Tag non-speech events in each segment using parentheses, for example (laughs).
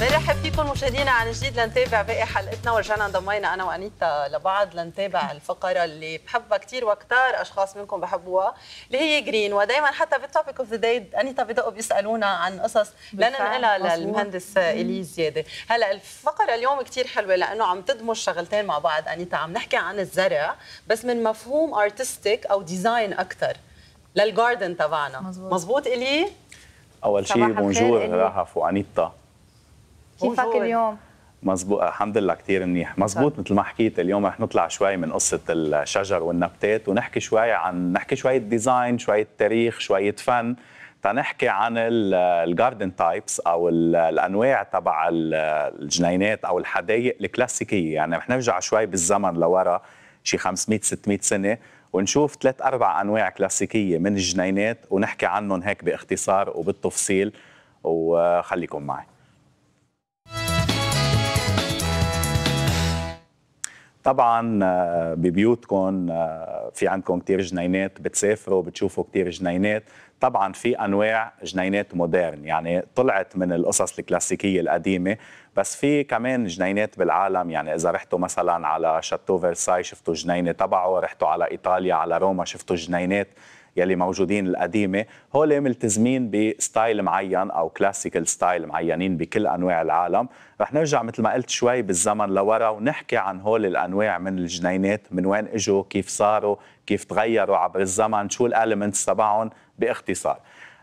برحب فيكم مشاهدينا عن جديد لنتابع باقي حلقتنا ورجعنا انضمينا انا وانيتا لبعض لنتابع الفقره اللي بحبها كثير وكثار اشخاص منكم بحبوها اللي هي جرين ودائما حتى بالتوبيك اوف ذا داي انيتا بدقوا بيسالونا عن قصص لننقلها للمهندس الي زياده هلا الفقره اليوم كثير حلوه لانه عم تدمج شغلتين مع بعض انيتا عم نحكي عن الزرع بس من مفهوم ارتستيك او ديزاين اكثر للجاردن تبعنا مزبوط, مزبوط الي اول شيء بونجور رهف وانيتا كيفك اليوم؟ مزبوط الحمد لله كثير منيح مزبوط طيب. مثل ما حكيت اليوم رح نطلع شوي من قصة الشجر والنبتات ونحكي شوي عن نحكي شوية ديزاين شوية تاريخ شوية فن تنحكي عن الجاردن تايبس او الانواع تبع الجنينات او الحدائق الكلاسيكيه يعني رح نرجع شوي بالزمن لورا شي 500 600 سنه ونشوف ثلاث اربع انواع كلاسيكيه من الجنينات ونحكي عنهم هيك باختصار وبالتفصيل وخليكم معي طبعا آه، ببيوتكم آه، في عندكم كثير جنينات بتسافروا بتشوفوا كثير جنينات طبعا في انواع جنينات مودرن يعني طلعت من القصص الكلاسيكيه القديمه بس في كمان جنينات بالعالم يعني اذا رحتوا مثلا على شاتو فيرساي شفتوا جنينه تبعه رحتوا على ايطاليا على روما شفتوا جنينات يلي موجودين القديمه هول ملتزمين بستايل معين او كلاسيكال ستايل معينين بكل انواع العالم رح نرجع مثل ما قلت شوي بالزمن لورا ونحكي عن هول الانواع من الجنينات من وين اجوا كيف صاروا كيف تغيروا عبر الزمن شو الاليمنتس تبعهم باختصار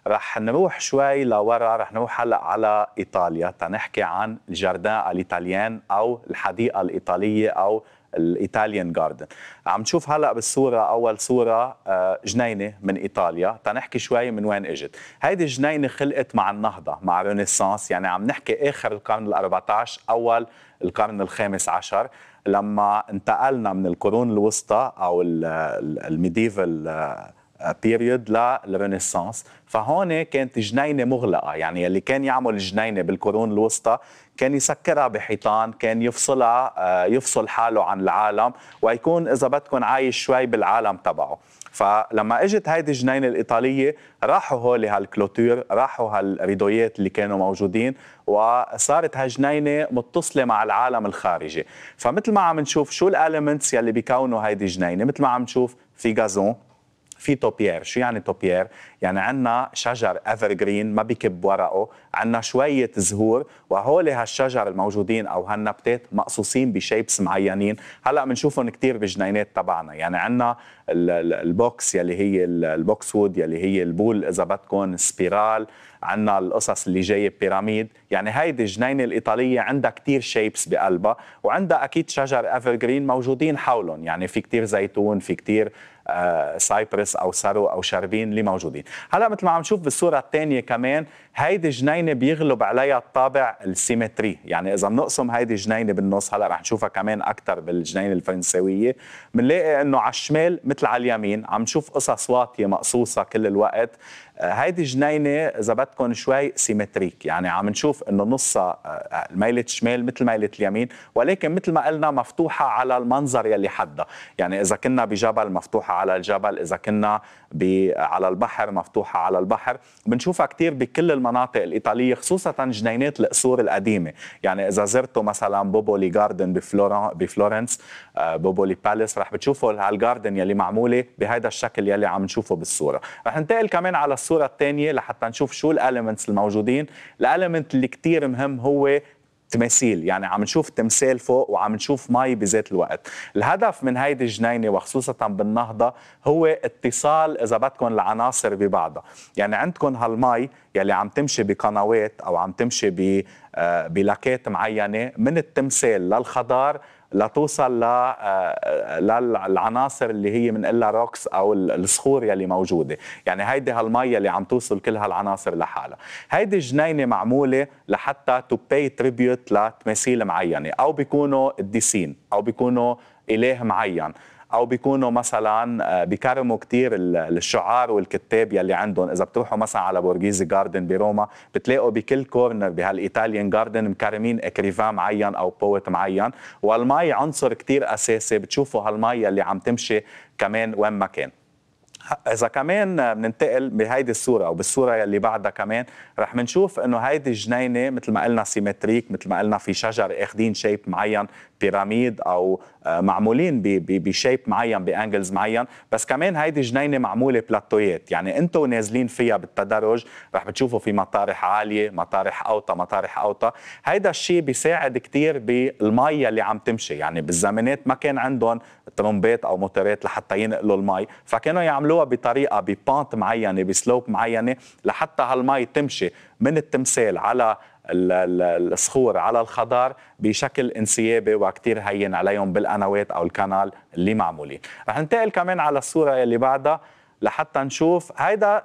رح نروح شوي لورا رح نروح هلا على ايطاليا تنحكي عن الجاردان الايطاليان او الحديقه الايطاليه او الايطاليان جاردن عم تشوف هلا بالصوره اول صوره آه، جنينه من ايطاليا تنحكي شوي من وين اجت هيدي الجنينه خلقت مع النهضه مع رينيسانس يعني عم نحكي اخر القرن ال14 اول القرن الخامس عشر لما انتقلنا من القرون الوسطى او الميديفال بيريود للرينيسانس فهون كانت جنينه مغلقه يعني اللي كان يعمل جنينه بالقرون الوسطى كان يسكرها بحيطان كان يفصلها آه، يفصل حاله عن العالم ويكون إذا بدكم عايش شوي بالعالم تبعه فلما اجت هيدي الجنينه الايطاليه راحوا هول هالكلوتور راحوا هالريدويات اللي كانوا موجودين وصارت هالجنينه متصله مع العالم الخارجي فمثل ما عم نشوف شو الاليمنتس يلي بيكونوا هيدي الجنينه مثل ما عم نشوف في غازون في توبيير شو يعني توبيير يعني عندنا شجر ايفر جرين ما بكب ورقه عندنا شويه زهور وهول هالشجر الموجودين او هالنبتات مقصوصين بشيبس معينين هلا بنشوفهم كثير بالجنينات تبعنا يعني عندنا البوكس يلي هي البوكس وود يلي هي البول اذا بدكم سبيرال عندنا القصص اللي جايه بيراميد يعني هيدي الجنينه الايطاليه عندها كثير شيبس بقلبها وعندها اكيد شجر ايفر جرين موجودين حولهم يعني في كثير زيتون في كثير سايبرس آه، او سرو او شربين اللي موجودين هلا مثل ما عم نشوف بالصوره الثانيه كمان هيدي جنينه بيغلب عليها الطابع السيمتري يعني اذا بنقسم هيدي جنينه بالنص هلا رح نشوفها كمان اكثر بالجنينه الفرنساويه بنلاقي انه على الشمال مثل على اليمين عم نشوف قصص واطيه مقصوصه كل الوقت هيدي جنينه اذا بدكم شوي سيمتريك يعني عم نشوف انه نصها آه، آه، ميله شمال مثل ميله اليمين ولكن مثل ما قلنا مفتوحه على المنظر يلي حدها يعني اذا كنا بجبل مفتوحه على الجبل اذا كنا على البحر مفتوحه على البحر بنشوفها كثير بكل المناطق الايطاليه خصوصا جنينات القصور القديمه يعني اذا زرتوا مثلا بوبولي جاردن بفلورنس آه، بوبولي بالاس رح بتشوفوا هالجاردن يلي معموله بهذا الشكل يلي عم نشوفه بالصوره رح ننتقل كمان على الصوره الثانيه لحتى نشوف شو الاليمنتس الموجودين الاليمنت اللي كتير مهم هو تمثيل يعني عم نشوف تمثال فوق وعم نشوف مي بذات الوقت الهدف من هيدي الجنينة وخصوصا بالنهضة هو اتصال إذا بدكم العناصر ببعضها يعني عندكم هالمي يلي عم تمشي بقنوات أو عم تمشي آه، بلاكات معينة من التمثال للخضار لتوصل للعناصر آه، آه، اللي هي إلا روكس او الصخور يلي موجوده، يعني هيدي هالمية اللي عم توصل كل هالعناصر لحالها، هيدي الجنينه معموله لحتى تو تريبيوت لتماثيل معينه او بيكونوا الديسين او بيكونوا اله معين او بيكونوا مثلا آه، بيكرموا كثير الشعار والكتاب يلي عندهم اذا بتروحوا مثلا على بورغيزي جاردن بروما بتلاقوا بكل كورنر بهالايطاليان جاردن مكرمين اكريفان معين او بويت معين والمي عنصر كثير اساسي بتشوفوا هالمي اللي عم تمشي كمان وين ما كان اذا كمان آه، بننتقل بهيدي الصوره او بالصوره يلي بعدها كمان رح منشوف انه هيدي الجنينه مثل ما قلنا سيمتريك مثل ما قلنا في شجر اخذين شيب معين بيراميد او آه، معمولين بشيب معين بانجلز معين بس كمان هيدي جنينه معموله بلاتويات يعني انتم نازلين فيها بالتدرج رح بتشوفوا في مطارح عاليه مطارح اوطى مطارح اوطى هيدا الشيء بيساعد كثير بالمي اللي عم تمشي يعني بالزمانات ما كان عندهم ترومبات او موتورات لحتى ينقلوا المي فكانوا يعملوها بطريقه ببانت معينه بسلوب معينه لحتى هالمي تمشي من التمثال على الصخور على الخضار بشكل انسيابي وكتير هين عليهم بالقنوات او الكنال اللي معمولين رح ننتقل كمان على الصوره اللي بعدها لحتى نشوف هيدا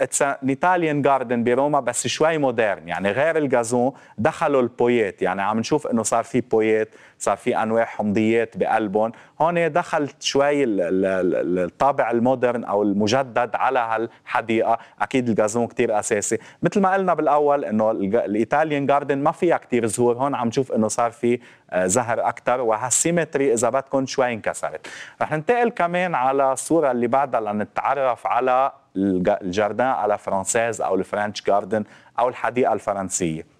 اتس ان ايطاليان جاردن بروما بس شوي مودرن يعني غير الجازون دخلوا البويات يعني عم نشوف انه صار في بويات صار في انواع حمضيات بقلبهم هون دخلت شوي الطابع المودرن او المجدد على هالحديقه اكيد الجازون كتير اساسي مثل ما قلنا بالاول انه الايطاليان جاردن ما فيها كتير زهور هون عم نشوف انه صار في آه، زهر اكثر وهالسيمتري اذا بدكم شوي انكسرت رح ننتقل كمان على الصوره اللي بعدها لنتعرف على الجاردان على فرانسيز او الفرنش جاردن او الحديقه الفرنسيه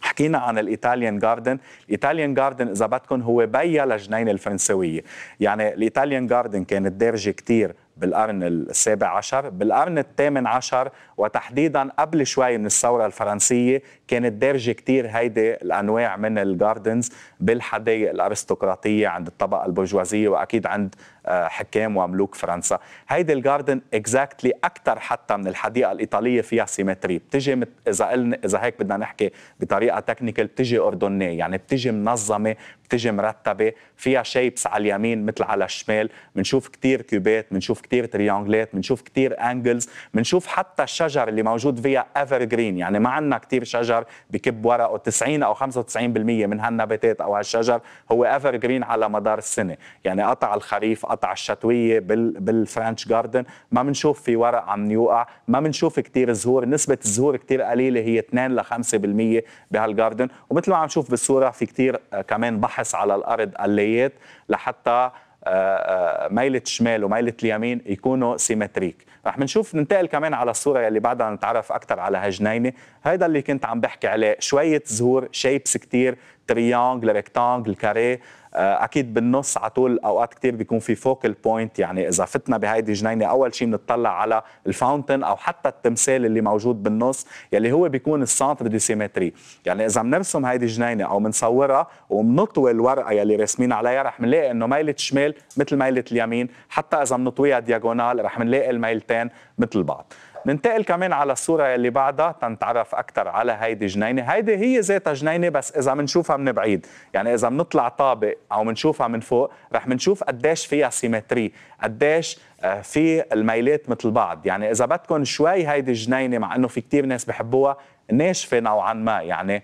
حكينا عن الايطاليان جاردن الايطاليان جاردن اذا بدكم هو بيا لجنين الفرنسويه يعني الايطاليان جاردن كانت دارجه كثير بالقرن السابع عشر بالقرن الثامن عشر وتحديدا قبل شوي من الثورة الفرنسية كانت دارجة كتير هيدي الأنواع من الجاردنز بالحدائق الأرستقراطية عند الطبقة البرجوازية وأكيد عند آه، حكام وملوك فرنسا هيدي الجاردن اكزاكتلي اكثر حتى من الحديقه الايطاليه فيها سيمتري بتجي مت... اذا قلنا اذا هيك بدنا نحكي بطريقه تكنيكال بتجي اردنيه يعني بتجي منظمه بتجي مرتبه فيها شيبس على اليمين مثل على الشمال بنشوف كثير كوبات بنشوف كثير تريانجلات بنشوف كثير انجلز بنشوف حتى الشجر اللي موجود فيها ايفر جرين يعني ما عندنا كثير شجر بكب ورقه 90 او 95% من هالنباتات او هالشجر هو ايفر جرين على مدار السنه يعني قطع الخريف القطع الشتويه بالفرنش جاردن ما بنشوف في ورق عم يوقع ما بنشوف كثير زهور نسبه الزهور كثير قليله هي 2 ل 5% بهالجاردن ومثل ما عم نشوف بالصوره في كثير آه، كمان بحث على الارض الليات لحتى آه، آه، ميلة شمال وميلة اليمين يكونوا سيمتريك رح نشوف ننتقل كمان على الصورة اللي بعدها نتعرف أكثر على هجنينة هيدا اللي كنت عم بحكي عليه شوية زهور شيبس كتير تريانج ريكتانجل كاريه آه، اكيد بالنص على طول اوقات كثير بيكون في فوكل بوينت يعني اذا فتنا بهيدي الجنينه اول شيء بنطلع على الفاونتن او حتى التمثال اللي موجود بالنص يلي هو بيكون السنتر دي سيمتري يعني اذا بنرسم هيدي الجنينه او بنصورها وبنطوي الورقه يلي راسمين عليها رح نلاقي انه ميله شمال مثل ميله اليمين حتى اذا بنطويها دياغونال رح نلاقي الميلتين مثل بعض ننتقل كمان على الصورة اللي بعدها تنتعرف أكثر على هيدي جنينة هيدي هي ذاتها جنينة بس إذا منشوفها من بعيد يعني إذا منطلع طابق أو منشوفها من فوق رح منشوف قديش فيها سيمتري قديش آه، في الميلات مثل بعض يعني إذا بدكم شوي هيدي الجنينة مع أنه في كتير ناس بحبوها ناشفة نوعا ما يعني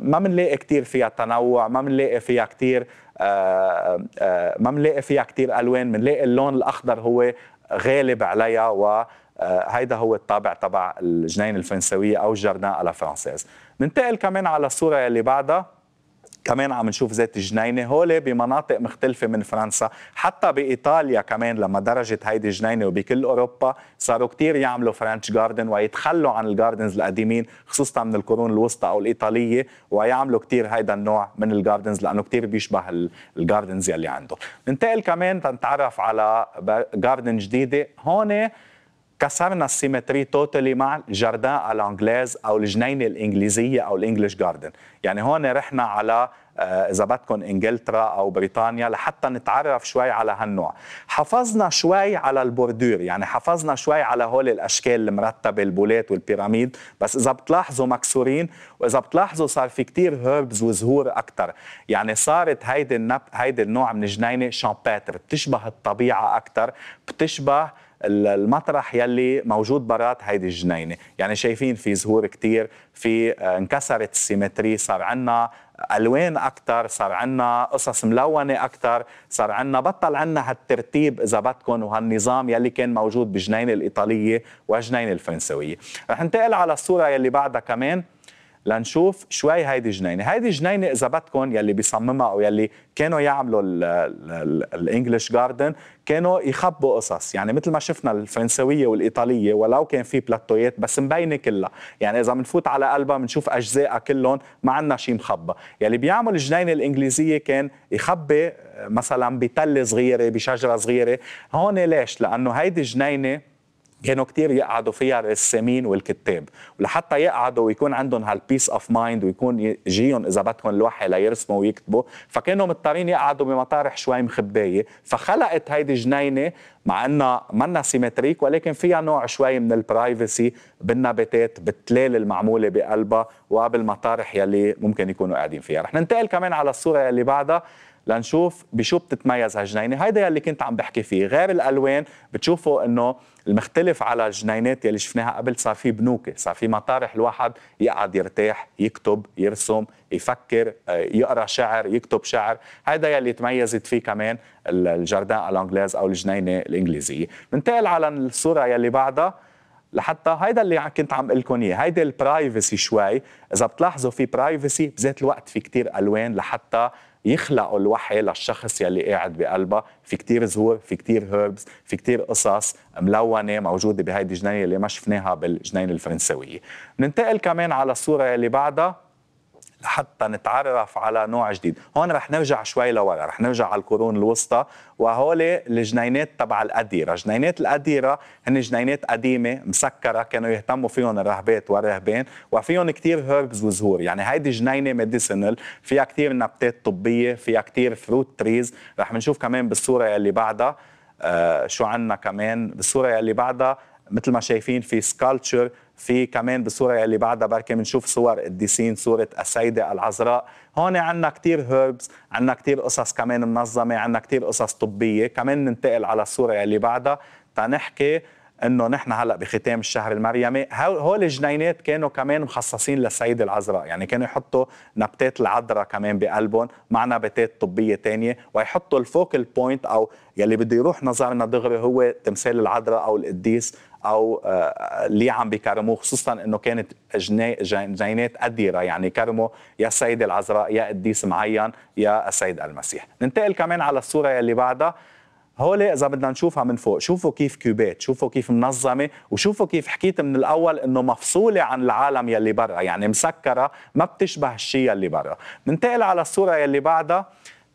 ما بنلاقي كتير فيها تنوع ما بنلاقي فيها كتير آه، آه، ما بنلاقي فيها كتير ألوان بنلاقي اللون الأخضر هو غالب عليها و آه، هيدا هو الطابع تبع الجنين الفرنسوية أو جرناء على فرانسيز ننتقل كمان على الصورة اللي بعدها كمان عم نشوف زيت الجنينه هول بمناطق مختلفه من فرنسا حتى بايطاليا كمان لما درجت هيدي الجنينه وبكل اوروبا صاروا كثير يعملوا فرنش جاردن ويتخلوا عن الجاردنز القديمين خصوصا من القرون الوسطى او الايطاليه ويعملوا كثير هيدا النوع من الجاردنز لانه كثير بيشبه الجاردنز يلي عندهم ننتقل كمان تنتعرف على جاردن جديده هون كسرنا السيمتري توتالي مع الجاردان الانجليز او الجنينه الانجليزيه او الانجليش جاردن يعني هون رحنا على آه، اذا بدكم انجلترا او بريطانيا لحتى نتعرف شوي على هالنوع حافظنا شوي على البوردور يعني حافظنا شوي على هول الاشكال المرتبه البولات والبيراميد بس اذا بتلاحظوا مكسورين واذا بتلاحظوا صار في كتير هيربز وزهور اكثر يعني صارت هيدي النب هيدي النوع من الجنينه شامباتر بتشبه الطبيعه اكثر بتشبه المطرح يلي موجود برات هيدي الجنينه يعني شايفين في زهور كتير في آه، انكسرت السيمتري صار عنا الوان اكثر صار عنا قصص ملونه اكثر صار عنا بطل عنا هالترتيب اذا بدكم وهالنظام يلي كان موجود بالجنينه الايطاليه والجنينه الفرنسويه رح ننتقل على الصوره يلي بعدها كمان لنشوف شوي هيدي جنينه، هيدي جنينه اذا بدكم يلي بيصممها او يلي كانوا يعملوا الانجلش جاردن كانوا يخبوا قصص، يعني مثل ما شفنا الفرنسويه والايطاليه ولو كان في بلاتويات بس مبينه كلها، يعني اذا بنفوت على قلبها بنشوف اجزائها كلهم ما عندنا شيء مخبى، يلي بيعمل الجنينه الانجليزيه كان يخبي آه، مثلا بتله صغيره بشجره صغيره، هون ليش؟ لانه هيدي جنينه كانوا كتير يقعدوا فيها الرسامين والكتاب ولحتى يقعدوا ويكون عندهم هالبيس اوف مايند ويكون يجيهم اذا بدهم الوحي ليرسموا ويكتبوا فكانوا مضطرين يقعدوا بمطارح شوي مخبايه فخلقت هيدي جنينه مع انها منا سيمتريك ولكن فيها نوع شوي من البرايفسي بالنباتات بالتلال المعموله بقلبها وبالمطارح يلي ممكن يكونوا قاعدين فيها رح ننتقل كمان على الصوره يلي بعدها لنشوف بشو بتتميز هالجنينه هيدا يلي كنت عم بحكي فيه غير الالوان بتشوفوا انه المختلف على الجنينات يلي شفناها قبل صار في بنوكه صار في مطارح الواحد يقعد يرتاح يكتب يرسم يفكر آه، يقرا شعر يكتب شعر هيدا يلي تميزت فيه كمان الجردان الانجليز او الجنينه الانجليزيه ننتقل على الصوره يلي بعدها لحتى هيدا اللي كنت عم اقول لكم اياه هيدا البرايفسي شوي اذا بتلاحظوا في برايفسي بذات الوقت في كتير الوان لحتى يخلقوا الوحي للشخص يلي قاعد بقلبها في كتير زهور في كتير هيربز في كتير قصص ملونة موجودة بهيدي الجنينة اللي ما شفناها بالجنينة الفرنسوية ننتقل كمان على الصورة اللي بعدها لحتى نتعرف على نوع جديد هون رح نرجع شوي لورا رح نرجع على القرون الوسطى وهول الجنينات تبع الأديرة جنينات الأديرة هن جنينات قديمة مسكرة كانوا يهتموا فيهم الرهبات والرهبان وفيهم كثير هيربز وزهور يعني هيدي جنينة ميديسينال فيها كثير نباتات طبية فيها كثير فروت تريز رح نشوف كمان بالصورة اللي بعدها آه شو عندنا كمان بالصورة اللي بعدها مثل ما شايفين في سكالتشر في كمان بالصورة اللي بعدها بركي بنشوف صور قديسين صورة السيدة العذراء هون عنا كتير هيربز عنا كتير قصص كمان منظمة عنا كتير قصص طبية كمان ننتقل على الصورة اللي بعدها تنحكي انه نحن هلا بختام الشهر المريمي هول الجنينات كانوا كمان مخصصين للسيده العذراء يعني كانوا يحطوا نبتات العذراء كمان بقلبهم مع نباتات طبيه تانية ويحطوا الفوكل بوينت او يلي بده يروح نظرنا دغري هو تمثال العذراء او القديس او اللي آه، عم بكرموه خصوصا انه كانت جينات قديره يعني كرموا يا السيده العذراء يا قديس معين يا السيد المسيح ننتقل كمان على الصوره يلي بعدها هول اذا بدنا نشوفها من فوق شوفوا كيف كوبات شوفوا كيف منظمه وشوفوا كيف حكيت من الاول انه مفصوله عن العالم يلي برا يعني مسكره ما بتشبه الشيء يلي برا ننتقل على الصوره يلي بعدها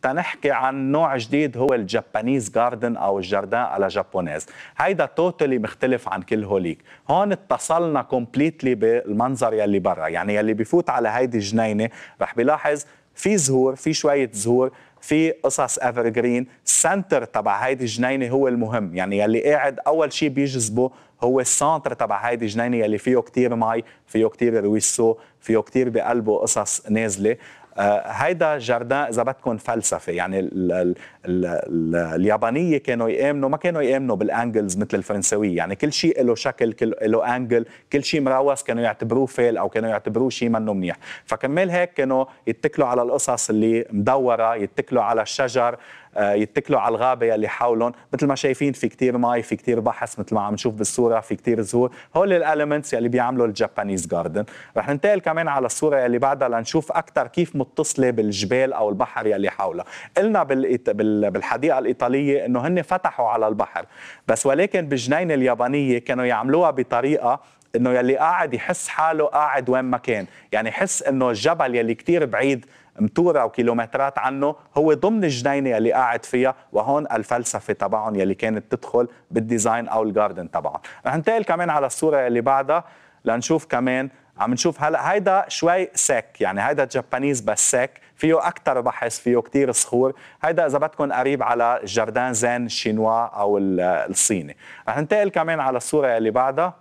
تنحكي عن نوع جديد هو الجابانيز جاردن او الجاردان على جابونيز هيدا توتالي مختلف عن كل هوليك هون اتصلنا كومبليتلي بالمنظر يلي برا يعني يلي بفوت على هيدي الجنينه رح بلاحظ في زهور في شويه زهور في قصص ايفرجرين السنتر تبع هيدي الجنينه هو المهم يعني يلي قاعد اول شيء بيجذبه هو السنتر تبع هيدي الجنينه يلي فيه كتير مي فيه كتير رويسو فيه كتير بقلبه قصص نازله آه، هيدا جاردان اذا بدكم فلسفه يعني الـ الـ الـ الـ اليابانيه كانوا يامنوا ما كانوا يامنوا بالانجلز مثل الفرنسويه يعني كل شيء له شكل كل له انجل كل شيء مروس كانوا يعتبروه فيل او كانوا يعتبروه شيء منه منيح فكمال هيك كانوا يتكلوا على القصص اللي مدوره يتكلوا على الشجر آه، يتكلوا على الغابه اللي حولهم مثل ما شايفين في كتير مي في كتير بحث مثل ما عم نشوف بالصوره في كتير زهور هول الاليمنتس اللي بيعملوا الجابانيز جاردن رح ننتقل كمان على الصوره اللي بعدها لنشوف اكثر كيف متصله بالجبال او البحر يلي حولها قلنا بالحديقه الايطاليه انه هن فتحوا على البحر بس ولكن بالجنينه اليابانيه كانوا يعملوها بطريقه انه يلي قاعد يحس حاله قاعد وين ما كان يعني يحس انه الجبل يلي كتير بعيد متورع وكيلومترات عنه هو ضمن الجنينه اللي قاعد فيها وهون الفلسفه تبعهم يلي كانت تدخل بالديزاين او الجاردن تبعهم رح ننتقل كمان على الصوره اللي بعدها لنشوف كمان عم نشوف هلا هيدا شوي سيك يعني هيدا جابانيز بس سيك فيه اكثر بحث فيه كثير صخور هيدا اذا بدكم قريب على جاردان زين الشينوا او الصيني رح ننتقل كمان على الصوره اللي بعدها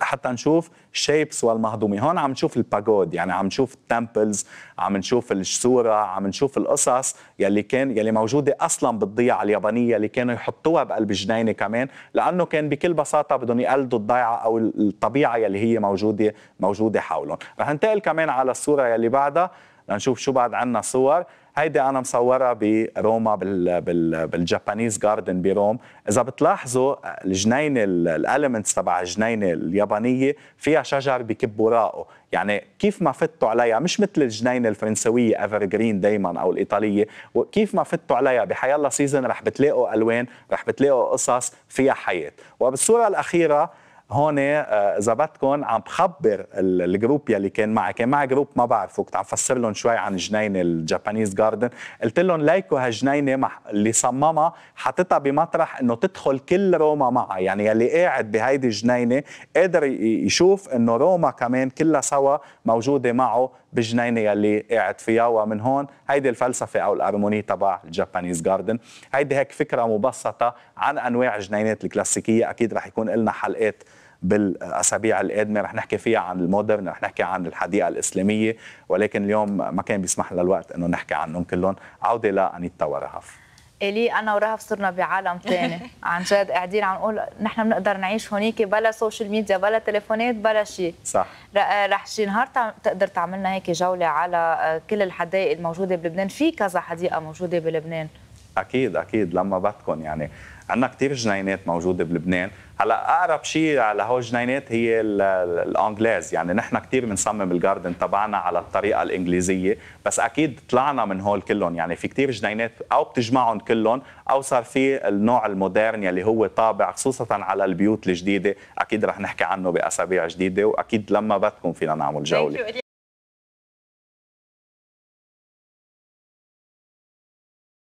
حتى نشوف شيبس والمهضومه هون عم نشوف الباغود يعني عم نشوف التمبلز عم نشوف الصورة عم نشوف القصص يلي كان يلي موجوده اصلا بالضيعه اليابانيه اللي كانوا يحطوها بقلب الجنينه كمان لانه كان بكل بساطه بدهم يقلدوا الضيعه او الطبيعه يلي هي موجوده موجوده حولهم رح ننتقل كمان على الصوره يلي بعدها لنشوف شو بعد عنا صور هيدي انا مصورها بروما بال بال بالجابانيز جاردن بروم اذا بتلاحظوا الجنينه الاليمنتس تبع الجنينه اليابانيه فيها شجر بكب وراقه يعني كيف ما فتوا عليها مش مثل الجنينه الفرنسويه ايفر جرين دائما او الايطاليه وكيف ما فتوا عليها بحيالله سيزون رح بتلاقوا الوان رح بتلاقوا قصص فيها حياه وبالصوره الاخيره هون ايه، آه، اذا بدكم عم بخبر الجروب يلي كان معي كان معي جروب ما بعرفه كنت عم فسر لهم شوي عن جنينه الجابانيز جاردن قلت لهم ليكو هالجنينه اللي صممها حاططها بمطرح انه تدخل كل روما معها يعني يلي قاعد بهيدي الجنينه قادر يشوف انه روما كمان كلها سوا موجوده معه بجنينه يلي قاعد فيها ومن هون هيدي الفلسفه او الارموني تبع الجابانيز جاردن هيدي هيك فكره مبسطه عن انواع الجنينات الكلاسيكيه اكيد رح يكون لنا حلقات بالاسابيع القادمه رح نحكي فيها عن المودرن رح نحكي عن الحديقه الاسلاميه ولكن اليوم ما كان بيسمح لنا الوقت انه نحكي عنهم كلهم عوده لانيتا ورهف الي انا ورهف صرنا بعالم ثاني (laughs) عن جد قاعدين عم نقول نحن بنقدر نعيش هونيك بلا سوشيال ميديا بلا تليفونات بلا شيء صح رح شي نهار تقدر تعملنا هيك جوله على آه، كل الحدائق الموجوده بلبنان في كذا حديقه موجوده بلبنان اكيد اكيد لما بدكم يعني عندنا كثير جنينات موجوده بلبنان هلا اقرب شيء على هول الجنينات هي الانجليز يعني نحن كثير بنصمم الجاردن تبعنا على الطريقه الانجليزيه بس اكيد طلعنا من هول كلهم يعني في كثير جنينات او بتجمعهم كلهم او صار في النوع المودرن يلي هو طابع خصوصا على البيوت الجديده اكيد رح نحكي عنه باسابيع جديده واكيد لما بدكم فينا نعمل جوله